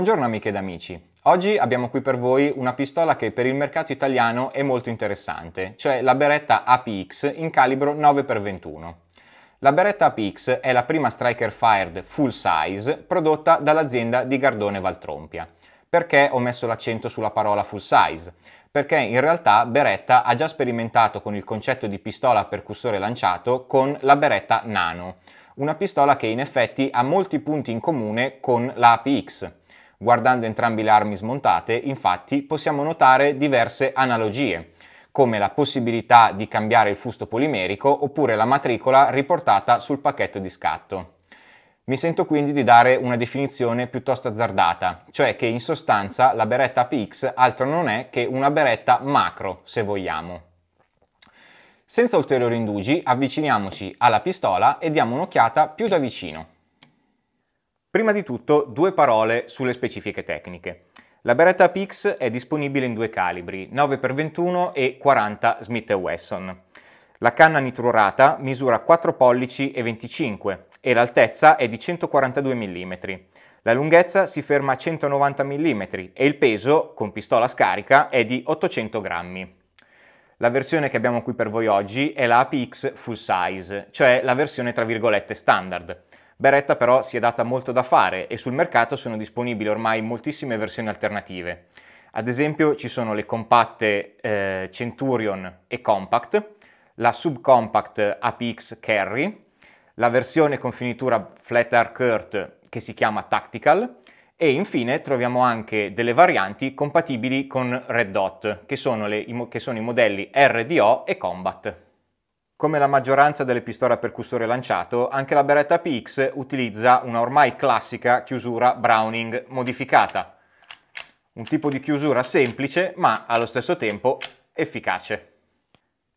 Buongiorno amiche ed amici. Oggi abbiamo qui per voi una pistola che per il mercato italiano è molto interessante, cioè la Beretta APX in calibro 9x21. La Beretta APX è la prima striker fired full size prodotta dall'azienda di Gardone Valtrompia. Perché ho messo l'accento sulla parola full size? Perché in realtà Beretta ha già sperimentato con il concetto di pistola a percussore lanciato con la Beretta Nano, una pistola che in effetti ha molti punti in comune con la APX Guardando entrambi le armi smontate, infatti, possiamo notare diverse analogie, come la possibilità di cambiare il fusto polimerico oppure la matricola riportata sul pacchetto di scatto. Mi sento quindi di dare una definizione piuttosto azzardata, cioè che in sostanza la beretta APX altro non è che una beretta macro, se vogliamo. Senza ulteriori indugi avviciniamoci alla pistola e diamo un'occhiata più da vicino. Prima di tutto due parole sulle specifiche tecniche. La Beretta PX è disponibile in due calibri, 9x21 e 40 Smith Wesson. La canna nitrurata misura 4 pollici e 25 e l'altezza è di 142 mm. La lunghezza si ferma a 190 mm e il peso, con pistola scarica, è di 800 grammi. La versione che abbiamo qui per voi oggi è la APX Full Size, cioè la versione tra virgolette standard. Beretta però si è data molto da fare e sul mercato sono disponibili ormai moltissime versioni alternative. Ad esempio ci sono le compatte eh, Centurion e Compact, la subcompact APX Carry, la versione con finitura flat air Hurt che si chiama Tactical e infine troviamo anche delle varianti compatibili con Red Dot, che sono, le, che sono i modelli RDO e Combat. Come la maggioranza delle pistole a percussore lanciato, anche la Beretta PX utilizza una ormai classica chiusura Browning modificata. Un tipo di chiusura semplice ma allo stesso tempo efficace.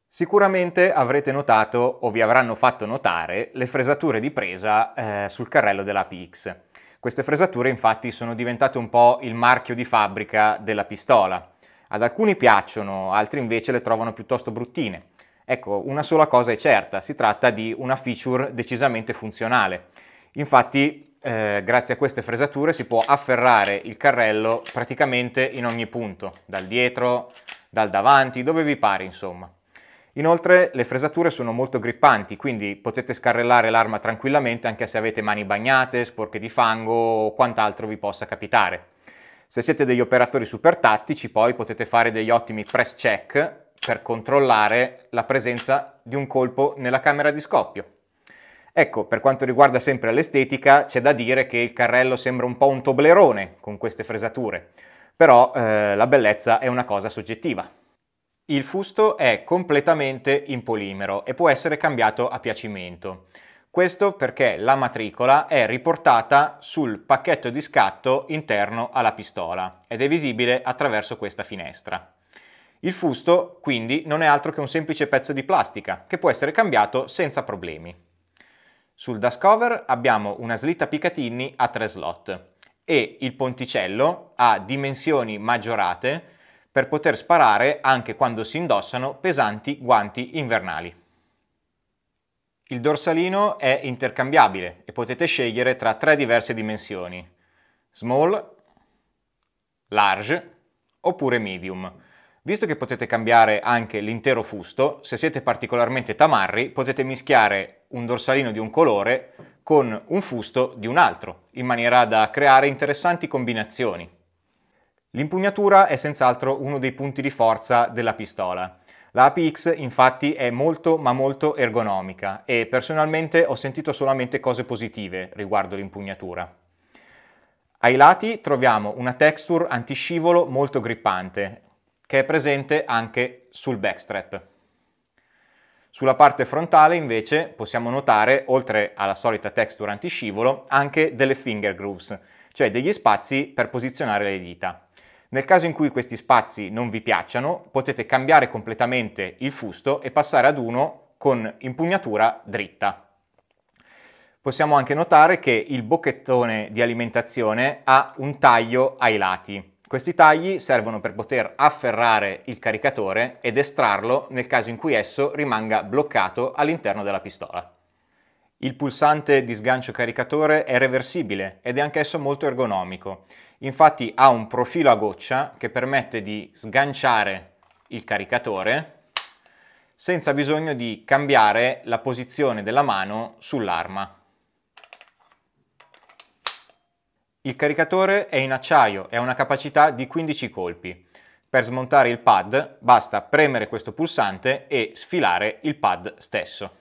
Sicuramente avrete notato o vi avranno fatto notare le fresature di presa eh, sul carrello della PX. Queste fresature infatti sono diventate un po' il marchio di fabbrica della pistola. Ad alcuni piacciono, altri invece le trovano piuttosto bruttine. Ecco, una sola cosa è certa, si tratta di una feature decisamente funzionale. Infatti, eh, grazie a queste fresature si può afferrare il carrello praticamente in ogni punto, dal dietro, dal davanti, dove vi pare insomma. Inoltre le fresature sono molto grippanti, quindi potete scarrellare l'arma tranquillamente anche se avete mani bagnate, sporche di fango o quant'altro vi possa capitare. Se siete degli operatori super tattici poi potete fare degli ottimi press check per controllare la presenza di un colpo nella camera di scoppio. Ecco, per quanto riguarda sempre l'estetica, c'è da dire che il carrello sembra un po' un toblerone con queste fresature, però eh, la bellezza è una cosa soggettiva. Il fusto è completamente in polimero e può essere cambiato a piacimento. Questo perché la matricola è riportata sul pacchetto di scatto interno alla pistola ed è visibile attraverso questa finestra. Il fusto, quindi, non è altro che un semplice pezzo di plastica, che può essere cambiato senza problemi. Sul dash cover abbiamo una slitta Picatinny a tre slot e il ponticello ha dimensioni maggiorate per poter sparare anche quando si indossano pesanti guanti invernali. Il dorsalino è intercambiabile e potete scegliere tra tre diverse dimensioni, small, large oppure medium. Visto che potete cambiare anche l'intero fusto, se siete particolarmente tamarri potete mischiare un dorsalino di un colore con un fusto di un altro, in maniera da creare interessanti combinazioni. L'impugnatura è senz'altro uno dei punti di forza della pistola. La APX infatti è molto ma molto ergonomica e personalmente ho sentito solamente cose positive riguardo l'impugnatura. Ai lati troviamo una texture antiscivolo molto grippante, che è presente anche sul backstrap. Sulla parte frontale invece possiamo notare, oltre alla solita texture antiscivolo, anche delle finger grooves, cioè degli spazi per posizionare le dita. Nel caso in cui questi spazi non vi piacciono, potete cambiare completamente il fusto e passare ad uno con impugnatura dritta. Possiamo anche notare che il bocchettone di alimentazione ha un taglio ai lati, questi tagli servono per poter afferrare il caricatore ed estrarlo nel caso in cui esso rimanga bloccato all'interno della pistola. Il pulsante di sgancio caricatore è reversibile ed è anch'esso molto ergonomico. Infatti ha un profilo a goccia che permette di sganciare il caricatore senza bisogno di cambiare la posizione della mano sull'arma. Il caricatore è in acciaio e ha una capacità di 15 colpi. Per smontare il pad basta premere questo pulsante e sfilare il pad stesso.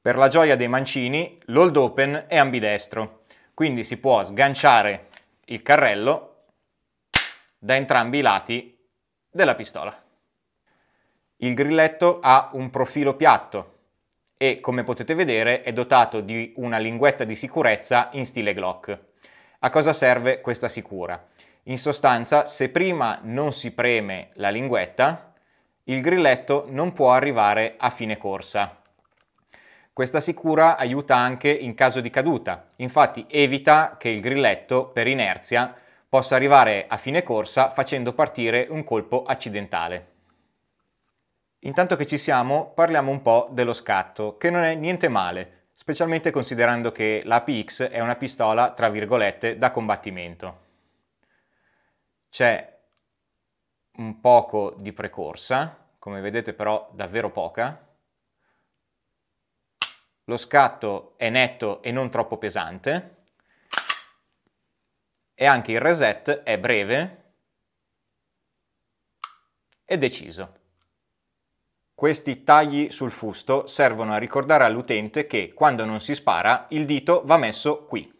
Per la gioia dei mancini, l'hold open è ambidestro, quindi si può sganciare il carrello da entrambi i lati della pistola. Il grilletto ha un profilo piatto, e come potete vedere è dotato di una linguetta di sicurezza in stile Glock. A cosa serve questa sicura? In sostanza, se prima non si preme la linguetta, il grilletto non può arrivare a fine corsa. Questa sicura aiuta anche in caso di caduta, infatti evita che il grilletto, per inerzia, possa arrivare a fine corsa facendo partire un colpo accidentale. Intanto che ci siamo, parliamo un po' dello scatto, che non è niente male, specialmente considerando che l'APX è una pistola, tra virgolette, da combattimento. C'è un poco di precorsa, come vedete però davvero poca. Lo scatto è netto e non troppo pesante. E anche il reset è breve e deciso. Questi tagli sul fusto servono a ricordare all'utente che quando non si spara il dito va messo qui.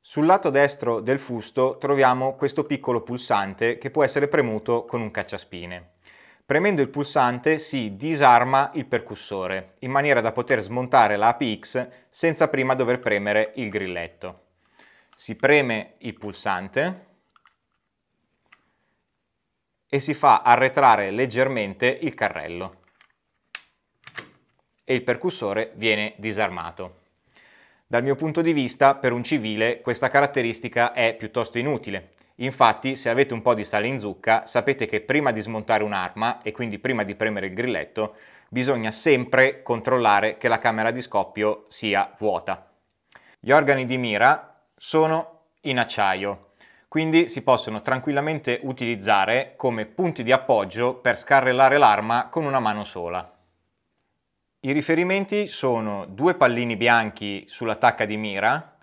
Sul lato destro del fusto troviamo questo piccolo pulsante che può essere premuto con un cacciaspine. Premendo il pulsante si disarma il percussore, in maniera da poter smontare la APX senza prima dover premere il grilletto. Si preme il pulsante e si fa arretrare leggermente il carrello e il percussore viene disarmato. Dal mio punto di vista, per un civile, questa caratteristica è piuttosto inutile. Infatti, se avete un po' di sale in zucca, sapete che prima di smontare un'arma, e quindi prima di premere il grilletto, bisogna sempre controllare che la camera di scoppio sia vuota. Gli organi di mira sono in acciaio, quindi si possono tranquillamente utilizzare come punti di appoggio per scarrellare l'arma con una mano sola. I riferimenti sono due pallini bianchi sulla tacca di mira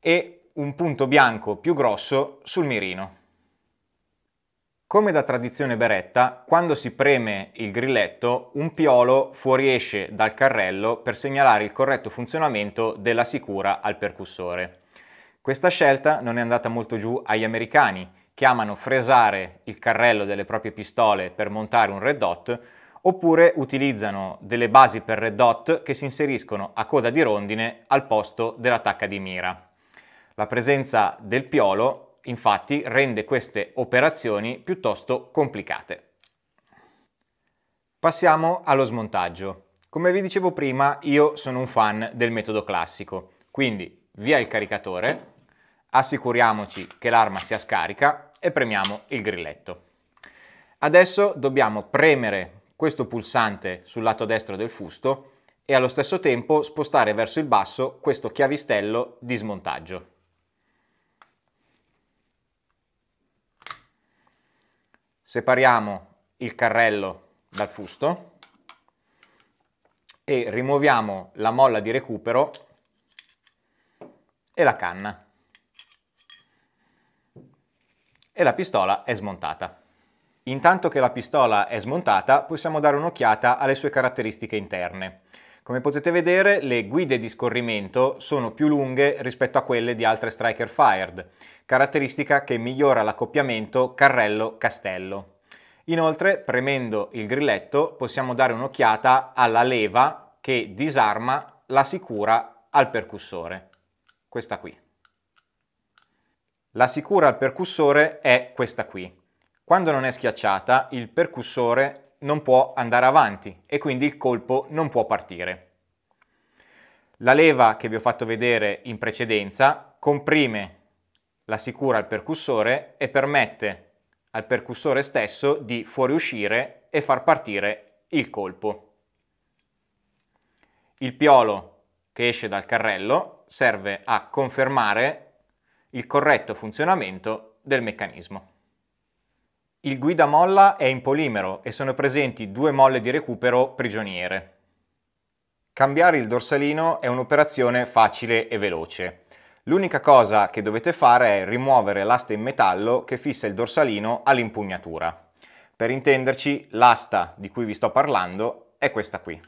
e un punto bianco più grosso sul mirino. Come da tradizione beretta, quando si preme il grilletto, un piolo fuoriesce dal carrello per segnalare il corretto funzionamento della sicura al percussore. Questa scelta non è andata molto giù agli americani, che amano fresare il carrello delle proprie pistole per montare un red dot, oppure utilizzano delle basi per red dot che si inseriscono a coda di rondine al posto dell'attacca di mira. La presenza del piolo infatti rende queste operazioni piuttosto complicate. Passiamo allo smontaggio. Come vi dicevo prima, io sono un fan del metodo classico, quindi via il caricatore, Assicuriamoci che l'arma sia scarica e premiamo il grilletto. Adesso dobbiamo premere questo pulsante sul lato destro del fusto e allo stesso tempo spostare verso il basso questo chiavistello di smontaggio. Separiamo il carrello dal fusto e rimuoviamo la molla di recupero e la canna. e la pistola è smontata. Intanto che la pistola è smontata possiamo dare un'occhiata alle sue caratteristiche interne. Come potete vedere le guide di scorrimento sono più lunghe rispetto a quelle di altre Striker Fired, caratteristica che migliora l'accoppiamento carrello-castello. Inoltre premendo il grilletto possiamo dare un'occhiata alla leva che disarma la sicura al percussore, questa qui. La sicura al percussore è questa qui. Quando non è schiacciata, il percussore non può andare avanti e quindi il colpo non può partire. La leva che vi ho fatto vedere in precedenza comprime la sicura al percussore e permette al percussore stesso di fuoriuscire e far partire il colpo. Il piolo che esce dal carrello serve a confermare il corretto funzionamento del meccanismo. Il guida molla è in polimero e sono presenti due molle di recupero prigioniere. Cambiare il dorsalino è un'operazione facile e veloce. L'unica cosa che dovete fare è rimuovere l'asta in metallo che fissa il dorsalino all'impugnatura. Per intenderci, l'asta di cui vi sto parlando è questa qui.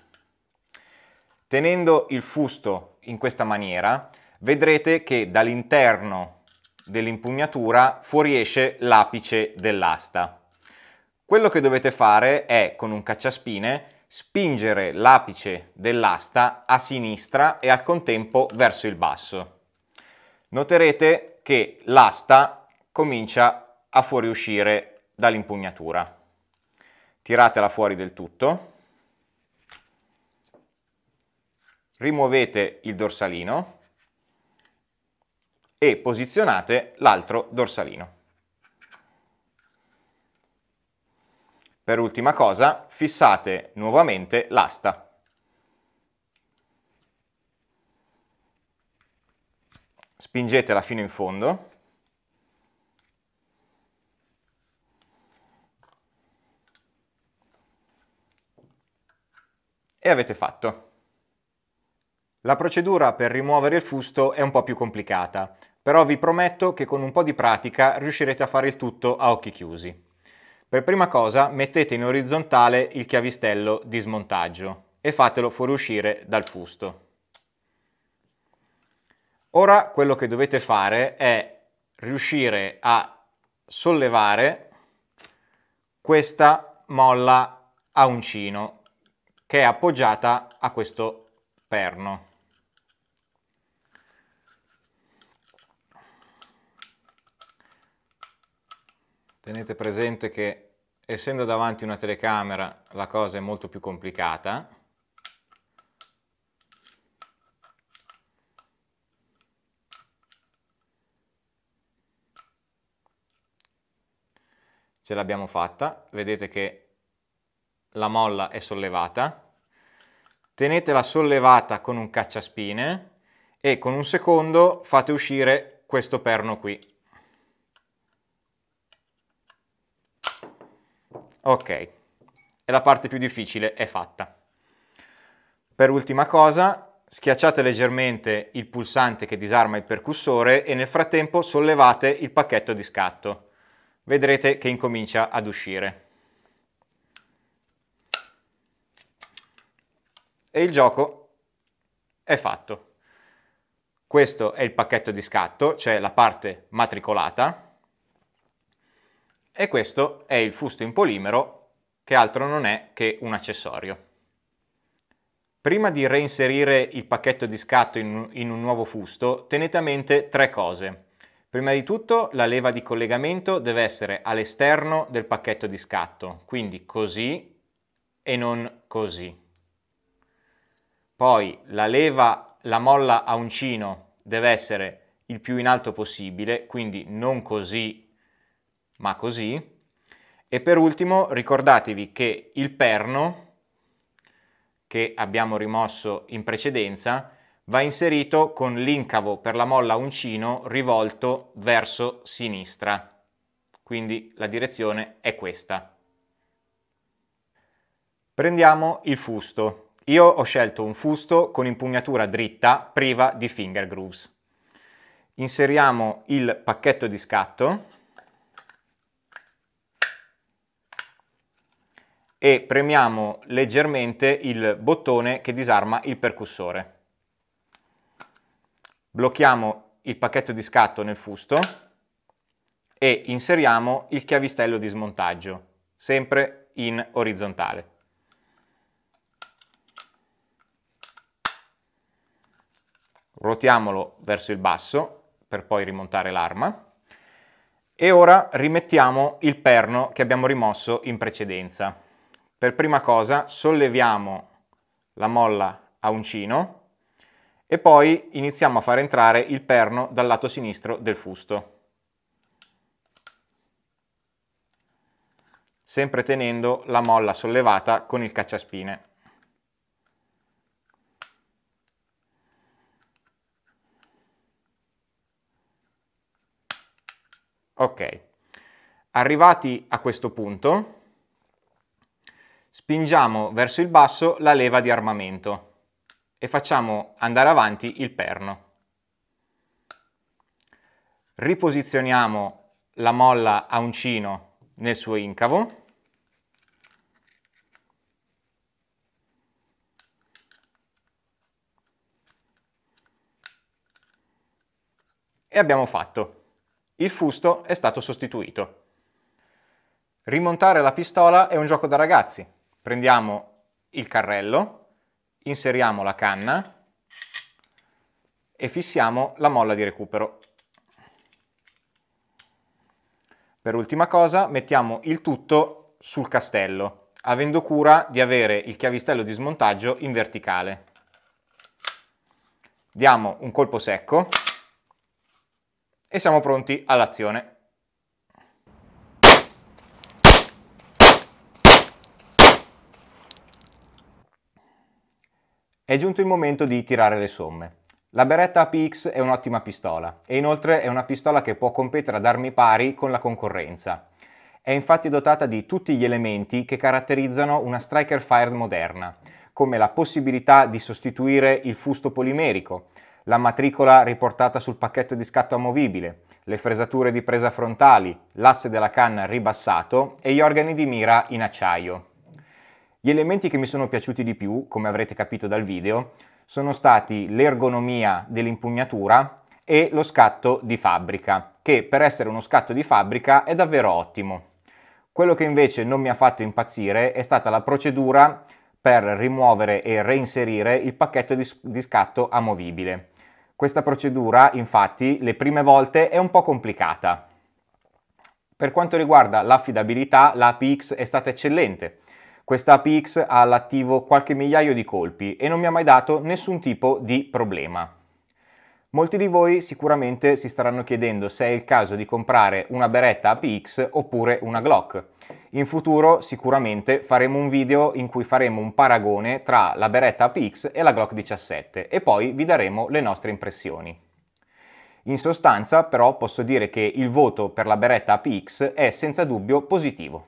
Tenendo il fusto in questa maniera, vedrete che dall'interno dell'impugnatura fuoriesce l'apice dell'asta. Quello che dovete fare è, con un cacciaspine, spingere l'apice dell'asta a sinistra e al contempo verso il basso. Noterete che l'asta comincia a fuoriuscire dall'impugnatura. Tiratela fuori del tutto, rimuovete il dorsalino e posizionate l'altro dorsalino. Per ultima cosa, fissate nuovamente l'asta. Spingetela fino in fondo. E avete fatto. La procedura per rimuovere il fusto è un po' più complicata, però vi prometto che con un po' di pratica riuscirete a fare il tutto a occhi chiusi. Per prima cosa mettete in orizzontale il chiavistello di smontaggio e fatelo fuoriuscire dal fusto. Ora quello che dovete fare è riuscire a sollevare questa molla a uncino che è appoggiata a questo perno. Tenete presente che essendo davanti una telecamera la cosa è molto più complicata. Ce l'abbiamo fatta, vedete che la molla è sollevata. Tenetela sollevata con un cacciaspine e con un secondo fate uscire questo perno qui. Ok, e la parte più difficile è fatta. Per ultima cosa, schiacciate leggermente il pulsante che disarma il percussore e nel frattempo sollevate il pacchetto di scatto. Vedrete che incomincia ad uscire. E il gioco è fatto. Questo è il pacchetto di scatto, cioè la parte matricolata, e questo è il fusto in polimero che altro non è che un accessorio. Prima di reinserire il pacchetto di scatto in, un nuovo fusto tenete a mente tre cose. Prima di tutto la leva di collegamento deve essere all'esterno del pacchetto di scatto, quindi così e non così. Poi la leva, la molla a uncino deve essere il più in alto possibile, quindi non così ma così. E per ultimo ricordatevi che il perno che abbiamo rimosso in precedenza va inserito con l'incavo per la molla uncino rivolto verso sinistra. Quindi la direzione è questa. Prendiamo il fusto. Io ho scelto un fusto con impugnatura dritta priva di finger grooves. Inseriamo il pacchetto di scatto e premiamo leggermente il bottone che disarma il percussore. Blocchiamo il pacchetto di scatto nel fusto e inseriamo il chiavistello di smontaggio, sempre in orizzontale. Ruotiamolo verso il basso per poi rimontare l'arma. E ora rimettiamo il perno che abbiamo rimosso in precedenza. Per prima cosa solleviamo la molla a uncino e poi iniziamo a far entrare il perno dal lato sinistro del fusto. Sempre tenendo la molla sollevata con il cacciaspine. Ok, arrivati a questo punto spingiamo verso il basso la leva di armamento e facciamo andare avanti il perno. Riposizioniamo la molla a uncino nel suo incavo. E abbiamo fatto. Il fusto è stato sostituito. Rimontare la pistola è un gioco da ragazzi. Prendiamo il carrello, inseriamo la canna e fissiamo la molla di recupero. Per ultima cosa mettiamo il tutto sul castello, avendo cura di avere il chiavistello di smontaggio in verticale. Diamo un colpo secco e siamo pronti all'azione. È giunto il momento di tirare le somme. La Beretta APX è un'ottima pistola e inoltre è una pistola che può competere ad armi pari con la concorrenza. È infatti dotata di tutti gli elementi che caratterizzano una striker fired moderna, come la possibilità di sostituire il fusto polimerico, la matricola riportata sul pacchetto di scatto amovibile, le fresature di presa frontali, l'asse della canna ribassato e gli organi di mira in acciaio. Gli elementi che mi sono piaciuti di più, come avrete capito dal video, sono stati l'ergonomia dell'impugnatura e lo scatto di fabbrica, che per essere uno scatto di fabbrica è davvero ottimo. Quello che invece non mi ha fatto impazzire è stata la procedura per rimuovere e reinserire il pacchetto di, scatto amovibile. Questa procedura, infatti, le prime volte è un po' complicata. Per quanto riguarda l'affidabilità, l'APX è stata eccellente questa APX ha all'attivo qualche migliaio di colpi e non mi ha mai dato nessun tipo di problema. Molti di voi sicuramente si staranno chiedendo se è il caso di comprare una beretta APX oppure una Glock. In futuro sicuramente faremo un video in cui faremo un paragone tra la beretta APX e la Glock 17 e poi vi daremo le nostre impressioni. In sostanza però posso dire che il voto per la beretta APX è senza dubbio positivo.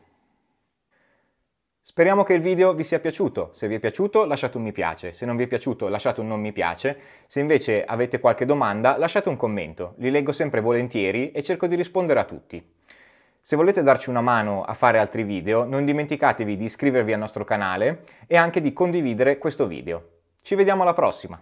Speriamo che il video vi sia piaciuto, se vi è piaciuto lasciate un mi piace, se non vi è piaciuto lasciate un non mi piace, se invece avete qualche domanda lasciate un commento, li leggo sempre volentieri e cerco di rispondere a tutti. Se volete darci una mano a fare altri video non dimenticatevi di iscrivervi al nostro canale e anche di condividere questo video. Ci vediamo alla prossima!